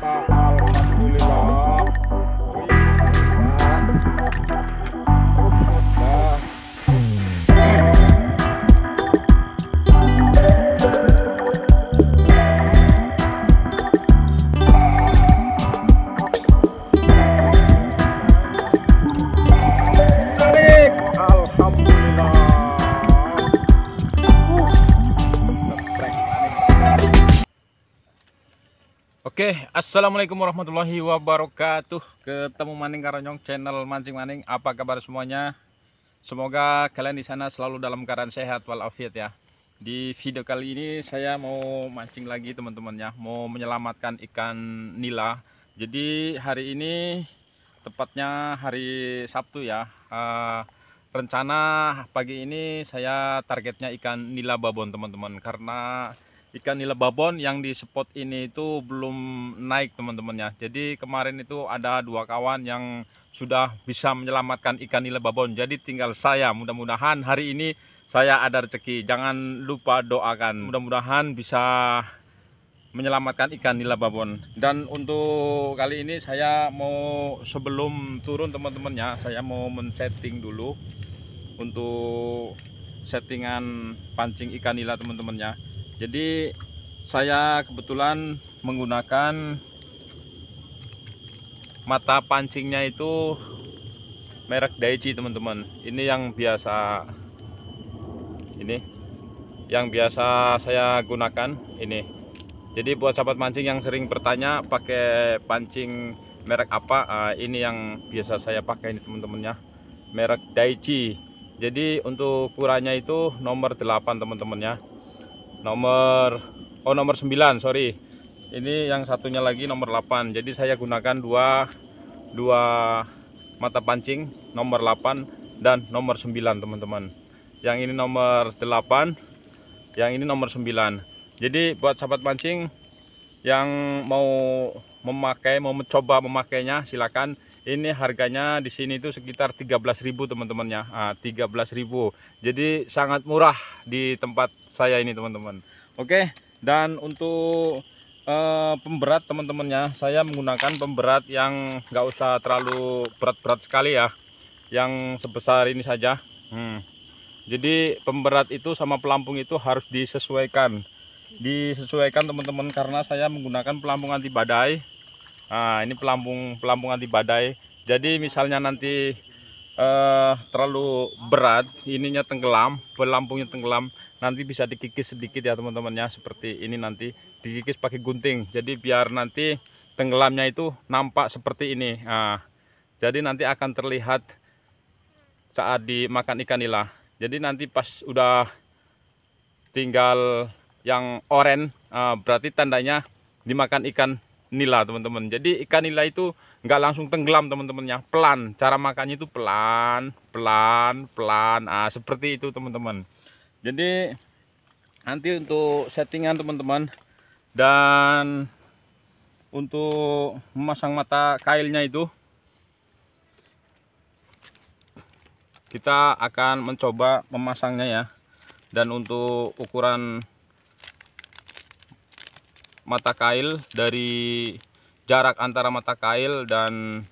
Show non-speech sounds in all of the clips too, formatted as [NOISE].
bye. Assalamualaikum warahmatullahi wabarakatuh Ketemu Maning Karonyong channel Mancing Maning Apa kabar semuanya Semoga kalian di sana selalu dalam keadaan sehat walafiat ya Di video kali ini saya mau mancing lagi teman-teman ya Mau menyelamatkan ikan nila Jadi hari ini tepatnya hari Sabtu ya eh, Rencana pagi ini saya targetnya ikan nila babon teman-teman Karena ikan nila babon yang di spot ini itu belum naik teman temannya jadi kemarin itu ada dua kawan yang sudah bisa menyelamatkan ikan nila babon jadi tinggal saya mudah-mudahan hari ini saya ada rezeki jangan lupa doakan mudah-mudahan bisa menyelamatkan ikan nila babon dan untuk kali ini saya mau sebelum turun teman temannya saya mau men-setting dulu untuk settingan pancing ikan nila teman temannya jadi saya kebetulan menggunakan mata pancingnya itu merek Daichi teman-teman ini yang biasa ini yang biasa saya gunakan ini jadi buat sahabat mancing yang sering bertanya pakai pancing merek apa ah, ini yang biasa saya pakai ini teman-teman ya merek Daichi jadi untuk ukurannya itu nomor 8 teman-teman nomor oh nomor 9 sorry ini yang satunya lagi nomor 8 jadi saya gunakan dua dua mata pancing nomor 8 dan nomor 9 teman-teman yang ini nomor 8 yang ini nomor 9 jadi buat sahabat pancing yang mau memakai mau mencoba memakainya silakan ini harganya di sini itu sekitar 13.000 teman-temannya ah, 13.000 jadi sangat murah di tempat saya ini teman-teman oke dan untuk uh, pemberat teman-temannya saya menggunakan pemberat yang nggak usah terlalu berat-berat sekali ya yang sebesar ini saja hmm. jadi pemberat itu sama pelampung itu harus disesuaikan disesuaikan teman-teman karena saya menggunakan pelampung anti badai Nah, ini pelampung pelampung anti badai. Jadi misalnya nanti eh, terlalu berat, ininya tenggelam, pelampungnya tenggelam, nanti bisa dikikis sedikit ya teman-temannya. Seperti ini nanti dikikis pakai gunting. Jadi biar nanti tenggelamnya itu nampak seperti ini. Nah, jadi nanti akan terlihat saat dimakan ikan nila. Jadi nanti pas udah tinggal yang oranye eh, berarti tandanya dimakan ikan nila teman-teman jadi ikan nila itu nggak langsung tenggelam teman-temannya pelan cara makannya itu pelan pelan pelan ah seperti itu teman-teman jadi nanti untuk settingan teman-teman dan untuk memasang mata kailnya itu kita akan mencoba memasangnya ya dan untuk ukuran mata kail dari jarak antara mata kail dan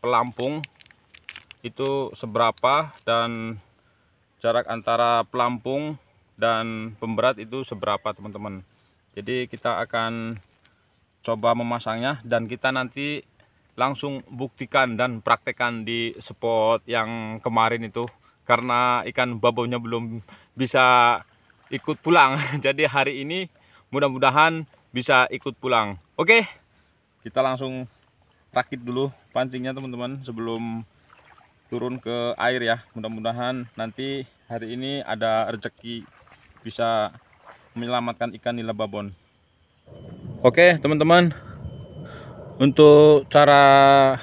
pelampung itu seberapa dan jarak antara pelampung dan pemberat itu seberapa teman-teman jadi kita akan coba memasangnya dan kita nanti langsung buktikan dan praktekan di spot yang kemarin itu karena ikan babonya belum bisa ikut pulang [LAUGHS] jadi hari ini mudah-mudahan bisa ikut pulang oke kita langsung rakit dulu pancingnya teman-teman sebelum turun ke air ya mudah-mudahan nanti hari ini ada rezeki bisa menyelamatkan ikan nila babon oke teman-teman untuk cara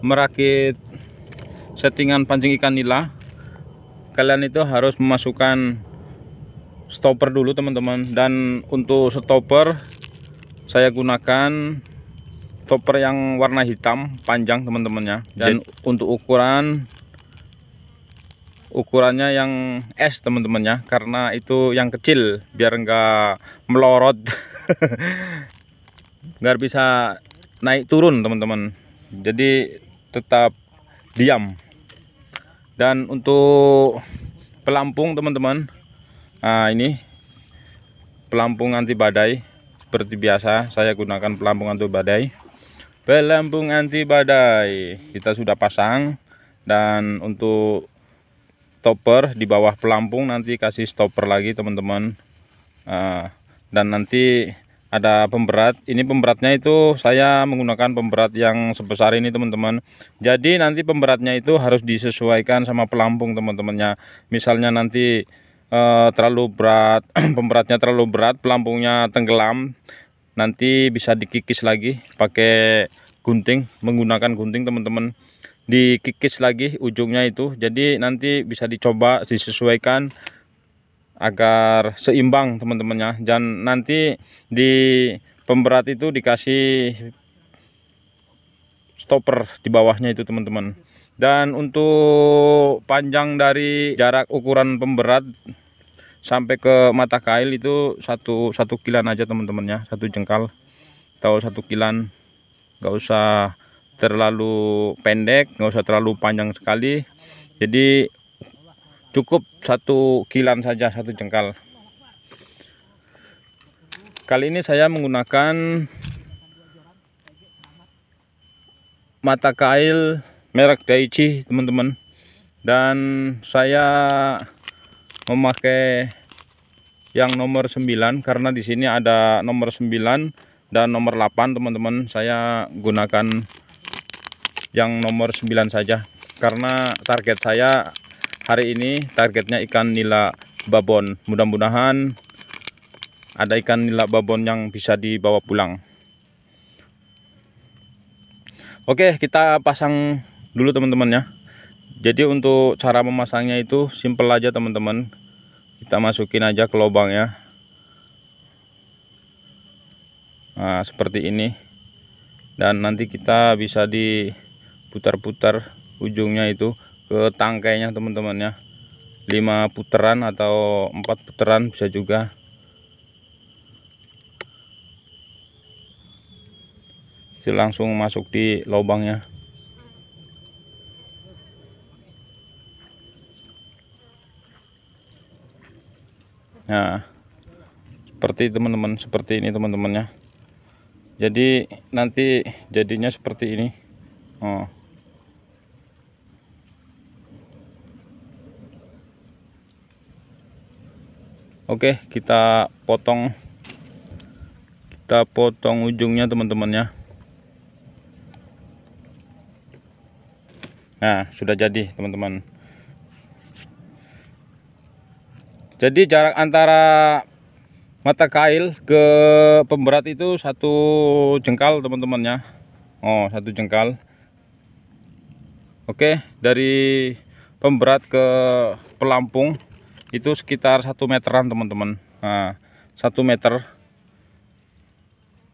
merakit settingan pancing ikan nila kalian itu harus memasukkan stopper dulu teman-teman dan untuk stopper saya gunakan stopper yang warna hitam panjang teman-temannya dan Jadi, untuk ukuran ukurannya yang S teman-temannya karena itu yang kecil biar enggak melorot [LAUGHS] biar bisa naik turun teman-teman jadi tetap diam dan untuk pelampung teman-teman uh, ini pelampung anti badai seperti biasa saya gunakan pelampung anti badai pelampung anti badai kita sudah pasang dan untuk stopper di bawah pelampung nanti kasih stopper lagi teman-teman uh, dan nanti ada pemberat ini pemberatnya itu saya menggunakan pemberat yang sebesar ini teman-teman jadi nanti pemberatnya itu harus disesuaikan sama pelampung teman-temannya misalnya nanti Eh, terlalu berat [CLEARS THROAT] pemberatnya terlalu berat pelampungnya tenggelam nanti bisa dikikis lagi pakai gunting menggunakan gunting teman-teman dikikis lagi ujungnya itu jadi nanti bisa dicoba disesuaikan agar seimbang teman-temannya dan nanti di pemberat itu dikasih stopper di bawahnya itu teman-teman dan untuk panjang dari jarak ukuran pemberat sampai ke mata kail itu satu satu kilan aja teman teman ya satu jengkal atau satu kilan nggak usah terlalu pendek nggak usah terlalu panjang sekali jadi cukup satu kilan saja satu jengkal kali ini saya menggunakan mata kail merek Daiichi teman-teman dan saya memakai yang nomor 9 karena di sini ada nomor 9 dan nomor 8 teman-teman saya gunakan yang nomor 9 saja karena target saya hari ini targetnya ikan nila babon mudah-mudahan ada ikan nila babon yang bisa dibawa pulang Oke kita pasang dulu teman-teman ya jadi untuk cara memasangnya itu simple aja teman-teman kita masukin aja ke lubangnya nah seperti ini dan nanti kita bisa diputar-putar ujungnya itu ke tangkainya teman-teman ya 5 putaran atau 4 putaran bisa juga itu langsung masuk di lubangnya Nah, seperti teman-teman, seperti ini teman temannya Jadi nanti jadinya seperti ini. Oh. Oke, kita potong kita potong ujungnya teman-teman ya. Nah, sudah jadi teman-teman. Jadi jarak antara mata kail ke pemberat itu satu jengkal teman-temannya. Oh, satu jengkal. Oke, dari pemberat ke pelampung itu sekitar satu meteran teman-teman. Nah, satu meter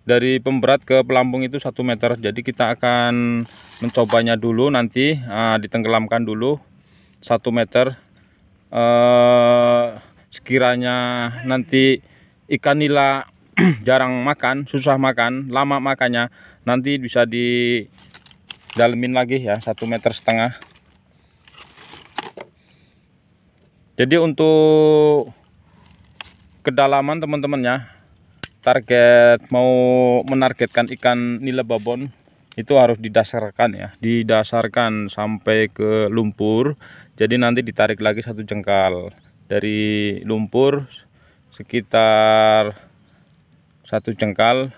dari pemberat ke pelampung itu satu meter. Jadi kita akan mencobanya dulu nanti nah, ditenggelamkan dulu satu meter. Eh, sekiranya nanti ikan nila [CLEARS THROAT] jarang makan, susah makan, lama makannya, nanti bisa di lagi ya, satu meter setengah. Jadi untuk kedalaman teman-teman ya, target mau menargetkan ikan nila babon itu harus didasarkan ya, didasarkan sampai ke lumpur. Jadi nanti ditarik lagi satu jengkal dari lumpur sekitar satu jengkal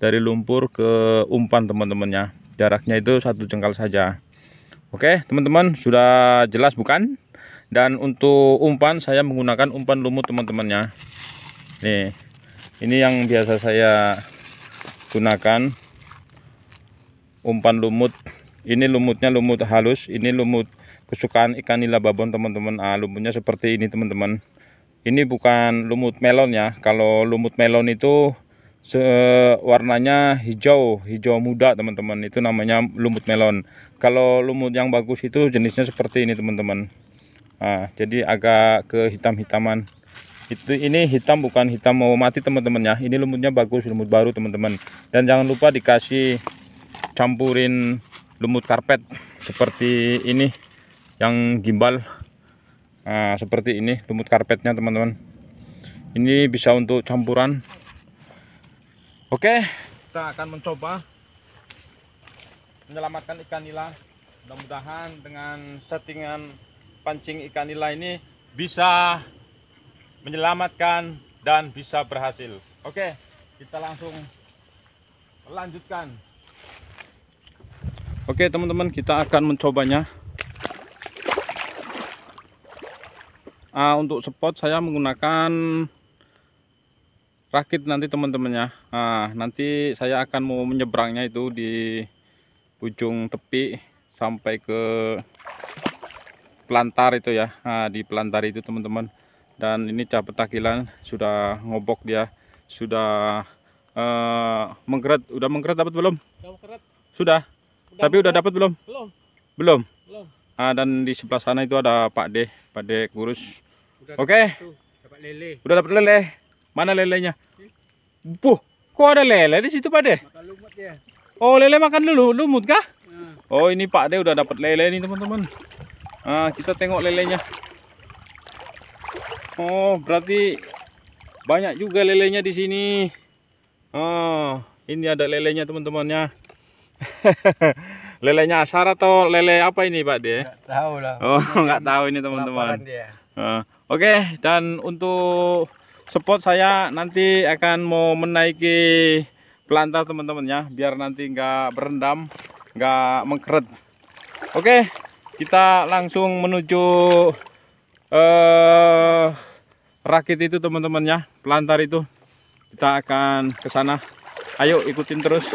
dari lumpur ke umpan teman-temannya jaraknya itu satu jengkal saja oke teman-teman sudah jelas bukan dan untuk umpan saya menggunakan umpan lumut teman-temannya nih ini yang biasa saya gunakan umpan lumut ini lumutnya lumut halus ini lumut kesukaan ikan nila babon teman-teman ah, lumutnya seperti ini teman-teman ini bukan lumut melon ya kalau lumut melon itu se warnanya hijau hijau muda teman-teman itu namanya lumut melon kalau lumut yang bagus itu jenisnya seperti ini teman-teman nah, jadi agak ke hitam-hitaman itu ini hitam bukan hitam mau mati teman-teman ya ini lumutnya bagus lumut baru teman-teman dan jangan lupa dikasih campurin lumut karpet seperti ini yang gimbal nah, seperti ini lumut karpetnya teman-teman ini bisa untuk campuran oke kita akan mencoba menyelamatkan ikan nila mudah-mudahan dengan settingan pancing ikan nila ini bisa menyelamatkan dan bisa berhasil oke kita langsung lanjutkan Oke teman-teman kita akan mencobanya uh, untuk spot saya menggunakan rakit nanti teman-temannya nah, eh, nanti saya akan mau menyeberangnya itu di ujung tepi sampai ke pelantar itu ya nah, di pelantar itu teman-teman dan ini cabut takilan sudah ngobok dia sudah uh, mengkeret udah mengkeret dapat belum sudah, Udah tapi udah dapat belum belum belum, belum. Nah, dan di sebelah sana itu ada Pak D Pak D kurus Oke. Dapat lele. Udah dapat lele. Mana lelenya? Puh, hmm? kok ada lele di situ, Pak De? Makan lumut ya. Oh, lele makan dulu lumut kah? Nah. Oh, ini Pak De udah dapat lele nih, teman-teman. Nah, kita tengok lelenya. Oh, berarti banyak juga lelenya di sini. Oh, ini ada lelenya, teman-temannya. [LAUGHS] lelenya asar atau lele apa ini, Pak De? Enggak tahu lah. Oh, enggak [LAUGHS] tahu ini, teman-teman. Oke, dan untuk spot saya nanti akan mau menaiki pelantar teman-teman ya, biar nanti nggak berendam, nggak mengkeret. Oke, kita langsung menuju eh rakit itu teman-teman ya, pelantar itu. Kita akan ke sana. Ayo ikutin terus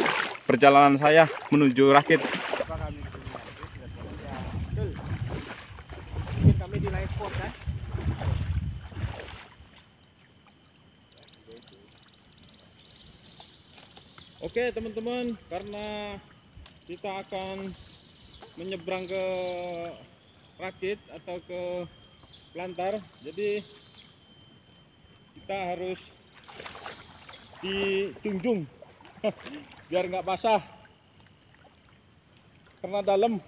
perjalanan saya menuju rakit. Oke teman-teman, karena kita akan menyeberang ke rakit atau ke pelantar, jadi kita harus dijunjung [LAUGHS] biar nggak basah karena dalam.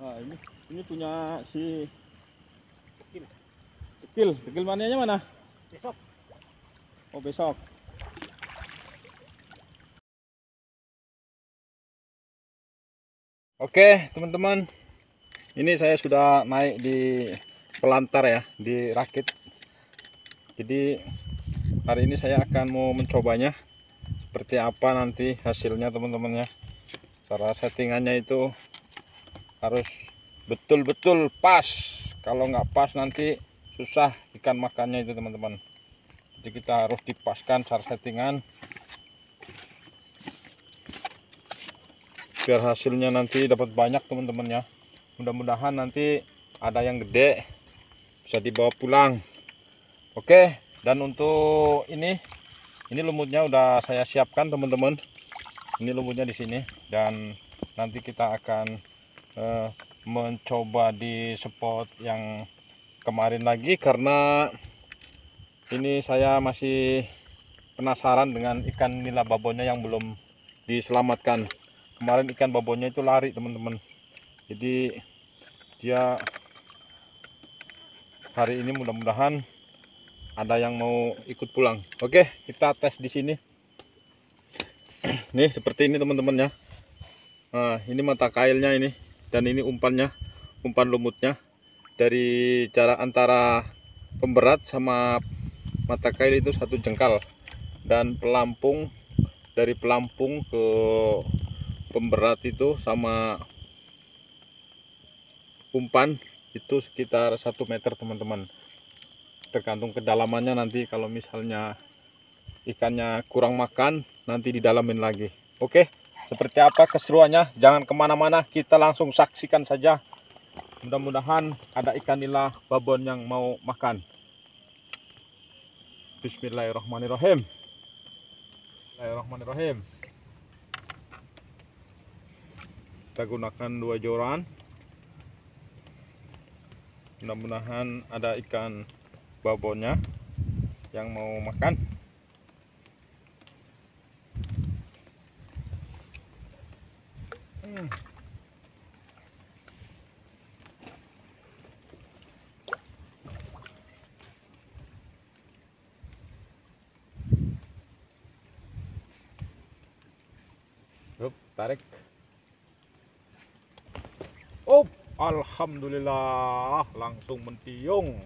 Nah, ini ini punya si kecil. Kecil, kecil mananya mana? Besok. Oh besok. Oke teman-teman ini saya sudah naik di pelantar ya di rakit jadi hari ini saya akan mau mencobanya seperti apa nanti hasilnya teman-teman ya cara settingannya itu harus betul-betul pas kalau nggak pas nanti susah ikan makannya itu teman-teman jadi kita harus dipaskan cara settingan biar hasilnya nanti dapat banyak teman-teman ya mudah-mudahan nanti ada yang gede bisa dibawa pulang oke dan untuk ini ini lumutnya udah saya siapkan teman-teman ini lumutnya di sini dan nanti kita akan eh, mencoba di spot yang kemarin lagi karena ini saya masih penasaran dengan ikan nila babonnya yang belum diselamatkan kemarin ikan babonnya itu lari teman-teman jadi dia hari ini mudah-mudahan ada yang mau ikut pulang oke kita tes di sini nih seperti ini teman-teman ya nah, ini mata kailnya ini dan ini umpannya umpan lumutnya dari jarak antara pemberat sama mata kail itu satu jengkal dan pelampung dari pelampung ke pemberat itu sama umpan itu sekitar 1 meter teman-teman tergantung kedalamannya nanti kalau misalnya ikannya kurang makan nanti didalamin lagi oke seperti apa keseruannya jangan kemana-mana kita langsung saksikan saja mudah-mudahan ada ikan nila babon yang mau makan Bismillahirrahmanirrahim Bismillahirrahmanirrahim kita gunakan dua joran mudah-mudahan ada ikan babonnya yang mau makan hmm. tarik Alhamdulillah langsung mentiung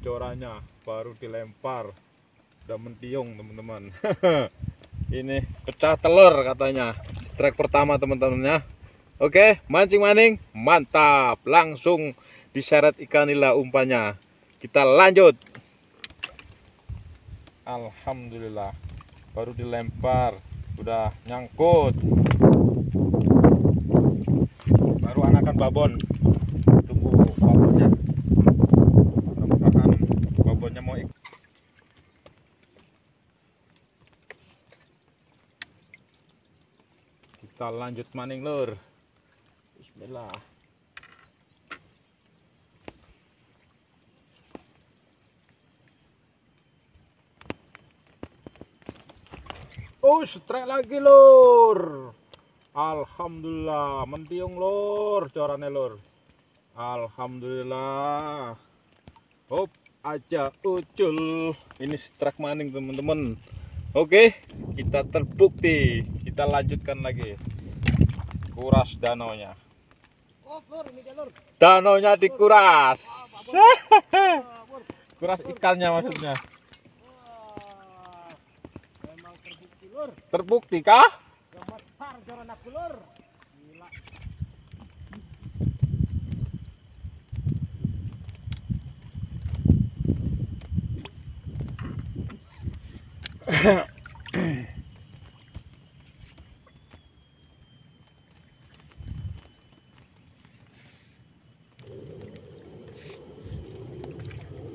coranya baru dilempar udah mentiung teman-teman [LAUGHS] ini pecah telur katanya strike pertama teman-teman ya. oke mancing-maning mantap langsung diseret ikan nila umpannya kita lanjut Alhamdulillah baru dilempar udah nyangkut makan babon tunggu babonnya mudah-mudahan babonnya mau ikut kita lanjut maning lur Bismillah Oh, strike lagi lur. Alhamdulillah mentiung lur corane lur Alhamdulillah hop aja ucul ini strike maning teman-teman Oke kita terbukti kita lanjutkan lagi kuras danonya danonya dikuras [LAUGHS] kuras ikannya maksudnya terbukti kah aku lur. Gila.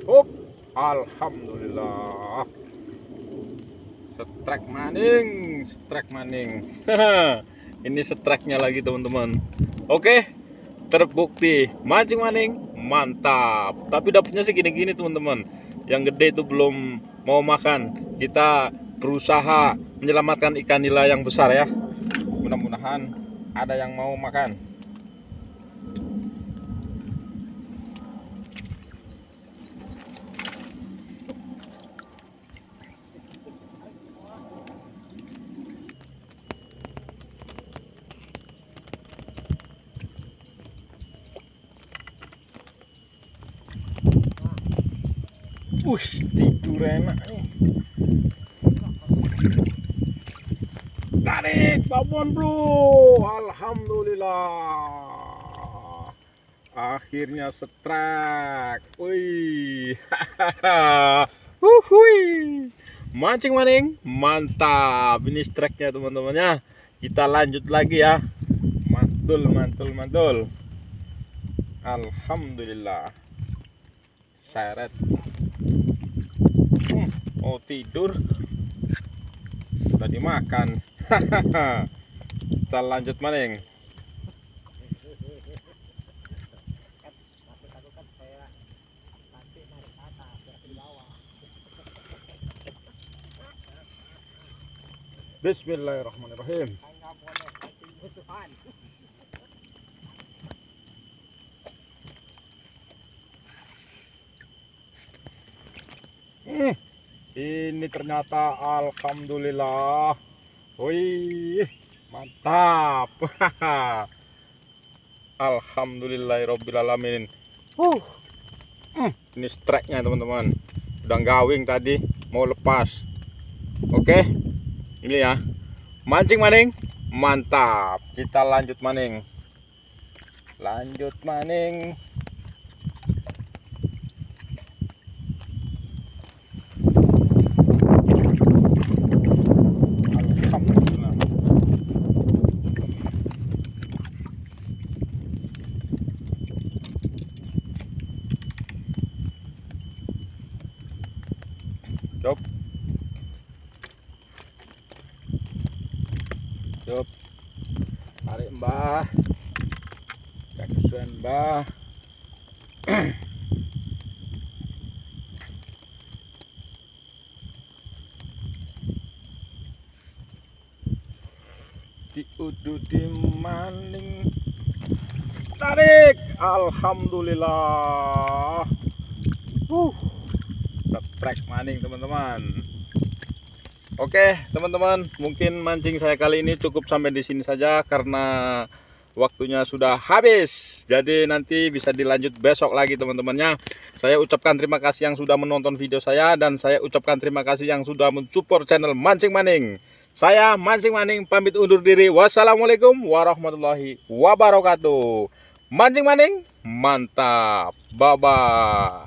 Up, alhamdulillah. Strike maning, strike maning. [LAUGHS] ini setreknya lagi teman-teman oke terbukti mancing maning mantap tapi dapetnya sih gini-gini teman-teman yang gede itu belum mau makan kita berusaha menyelamatkan ikan nila yang besar ya mudah-mudahan ada yang mau makan enak nih. Tarik babon bro. Alhamdulillah. Akhirnya setrak. Wih. Uhui. [LAUGHS] Mancing maning, mantap. Ini streknya teman-teman ya. Kita lanjut lagi ya. Mantul, mantul, mantul. Alhamdulillah. Seret hmm, mau tidur tadi makan [LAUGHS] kita lanjut maning Bismillahirrahmanirrahim. Eh. ini ternyata alhamdulillah. Wih, mantap. [LAUGHS] Alhamdulillahirobbilalamin. Uh, hmm, ini streknya teman-teman. Udah gawing tadi, mau lepas. Oke, ini ya. Mancing maning, mantap. Kita lanjut maning. Lanjut maning. diududi maning tarik alhamdulillah uh ceprek maning teman-teman Oke teman-teman mungkin mancing saya kali ini cukup sampai di sini saja karena waktunya sudah habis jadi nanti bisa dilanjut besok lagi teman-temannya saya ucapkan terima kasih yang sudah menonton video saya dan saya ucapkan terima kasih yang sudah mensupport channel mancing maning saya Mancing Maning pamit undur diri. Wassalamualaikum warahmatullahi wabarakatuh. Mancing Maning mantap. Bye bye.